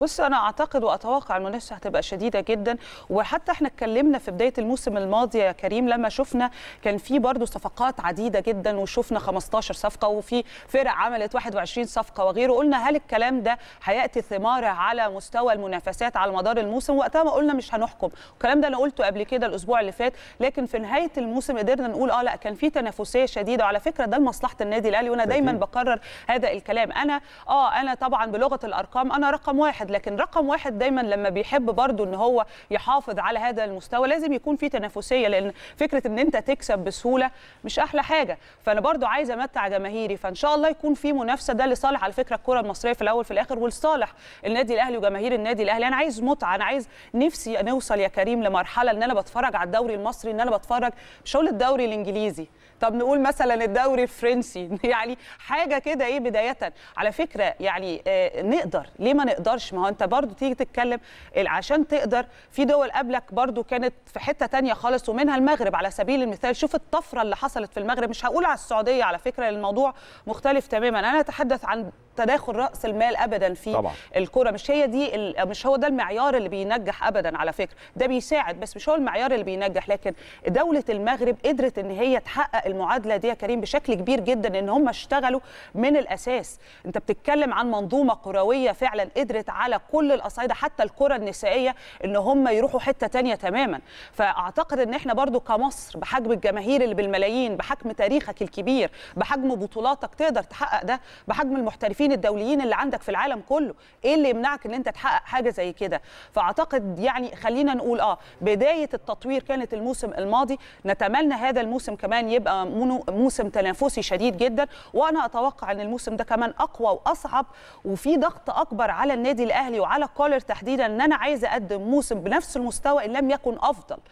بص انا اعتقد واتوقع المنافسه هتبقى شديده جدا وحتى احنا اتكلمنا في بدايه الموسم الماضي يا كريم لما شفنا كان في برضه صفقات عديده جدا وشفنا 15 صفقه وفي فرق عملت 21 صفقه وغيره قلنا هل الكلام ده هياتي ثماره على مستوى المنافسات على مدار الموسم وقتها ما قلنا مش هنحكم الكلام ده انا قلته قبل كده الاسبوع اللي فات لكن في نهايه الموسم قدرنا نقول اه لا كان في تنافسيه شديده وعلى فكره ده لمصلحه النادي الاهلي وانا دايما بكرر هذا الكلام انا اه انا طبعا بلغه الارقام انا رقم واحد واحد لكن رقم واحد دايما لما بيحب برضو ان هو يحافظ على هذا المستوى لازم يكون في تنافسيه لان فكره ان انت تكسب بسهوله مش احلى حاجه فانا برضو عايزه امتع جماهيري فان شاء الله يكون في منافسه ده لصالح على فكره الكره المصريه في الاول في الاخر ولصالح النادي الاهلي وجماهير النادي الاهلي انا عايز متعه انا عايز نفسي نوصل يا كريم لمرحله ان انا بتفرج على الدوري المصري ان انا بتفرج مش هقول الدوري الانجليزي طب نقول مثلا الدوري الفرنسي يعني حاجه كده ايه بدايه على فكره يعني آه نقدر ليه ما نقدرش ما هو انت برضو تيجي تتكلم عشان تقدر في دول قبلك برضو كانت في حته تانية خالص ومنها المغرب على سبيل المثال شوف الطفره اللي حصلت في المغرب مش هقول على السعوديه على فكره الموضوع مختلف تماما انا اتحدث عن تداخل راس المال ابدا في طبعا. الكره مش هي دي مش هو ده المعيار اللي بينجح ابدا على فكره ده بيساعد بس مش هو المعيار اللي بينجح لكن دوله المغرب قدرت ان هي تحقق المعادله دي يا كريم بشكل كبير جدا ان هم اشتغلوا من الاساس انت بتتكلم عن منظومه كرويه فعلا قدرت على كل الاصعده حتى الكره النسائيه ان هم يروحوا حته تانية تماما فاعتقد ان احنا برضو كمصر بحجم الجماهير اللي بالملايين بحجم تاريخك الكبير بحجم بطولاتك تقدر تحقق ده بحجم المحترفين المحيطين الدوليين اللي عندك في العالم كله ايه اللي يمنعك ان انت تحقق حاجه زي كده فاعتقد يعني خلينا نقول اه بدايه التطوير كانت الموسم الماضي نتمنى هذا الموسم كمان يبقى موسم تنافسي شديد جدا وانا اتوقع ان الموسم ده كمان اقوى واصعب وفي ضغط اكبر على النادي الاهلي وعلى كولر تحديدا ان انا عايز اقدم موسم بنفس المستوى ان لم يكن افضل